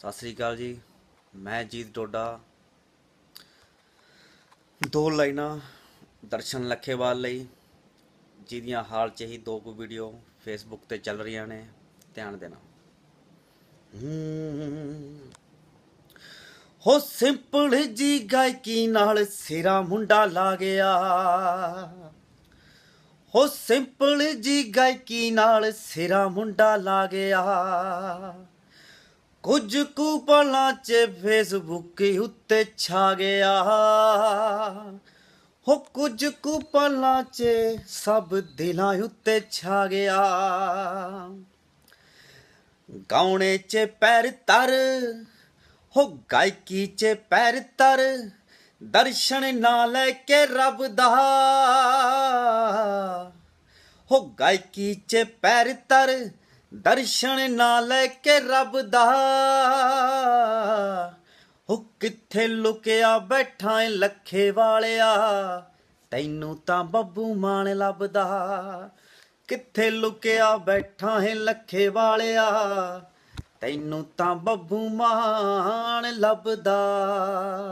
ਸਤਿ ਸ੍ਰੀ ਅਕਾਲ ਜੀ ਮੈਂ ਜੀਤ ਡੋਡਾ ਦੋ ਲਾਈਨਾਂ ਦਰਸ਼ਨ ਲਖੇਵਾਲ ਲਈ ਜਿਹਦੀਆਂ ਹਾਲ ਚ ਹੀ ਦੋ ਕੁ ਵੀਡੀਓ ਫੇਸਬੁੱਕ ਤੇ ਚੱਲ ਰਹੀਆਂ ਨੇ ਧਿਆਨ ਦੇਣਾ ਹੋ ਸਿੰਪਲ ਜੀ ਗਾਇਕੀ ਨਾਲ ਸਿਰਾ ਮੁੰਡਾ ਲਾ ਗਿਆ ਹੋ ਸਿੰਪਲ ਜੀ ਗਾਇਕੀ ਨਾਲ ਸਿਰਾ ਮੁੰਡਾ ਲਾ ਗਿਆ ਕੁਝ ਕੁ ਪਲਾਂ 'ਚ ਫੇਸਬੁੱਕ ਉੱਤੇ ਛਾ ਗਿਆ ਹੋ ਕੁਝ ਕੁ ਪਲਾਂ 'ਚ ਸਭ ਦਿਲਾਂ ਉੱਤੇ ਛਾ ਗਿਆ ਗਾਉਣੇ 'ਚ ਪੈਰ ਤਰ ਹੋ ਗਾਇਕੀ 'ਚ ਪੈਰ ਤਰ ਦਰਸ਼ਨ ਨਾ ਲੈ ਕੇ ਰੱਬ ਦਾ ਹੋ ਗਾਇਕੀ 'ਚ ਪੈਰ ਤਰ ਦਰਸ਼ਨ ਨਾ ਲੈ ਕੇ ਰੱਬ ਦਾ ਹੋ ਕਿੱਥੇ ਲੁਕਿਆ ਬੈਠਾ ਏ ਲੱਖੇ ਵਾਲਿਆ ਤੈਨੂੰ ਤਾਂ ਬੱਬੂ ਮਾਨ ਲੱਭਦਾ ਕਿੱਥੇ ਲੁਕਿਆ ਬੈਠਾ ਏ ਲੱਖੇ ਵਾਲਿਆ ਤੈਨੂੰ ਤਾਂ ਬੱਬੂ ਮਾਨ ਲੱਭਦਾ